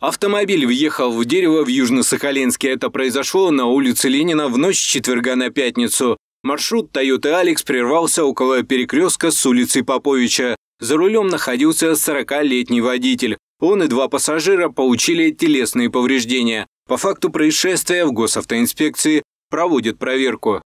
Автомобиль въехал в дерево в Южно-Сахалинске. Это произошло на улице Ленина в ночь с четверга на пятницу. Маршрут Toyota Алекс прервался около перекрестка с улицей Поповича. За рулем находился 40-летний водитель. Он и два пассажира получили телесные повреждения. По факту происшествия в госавтоинспекции проводят проверку.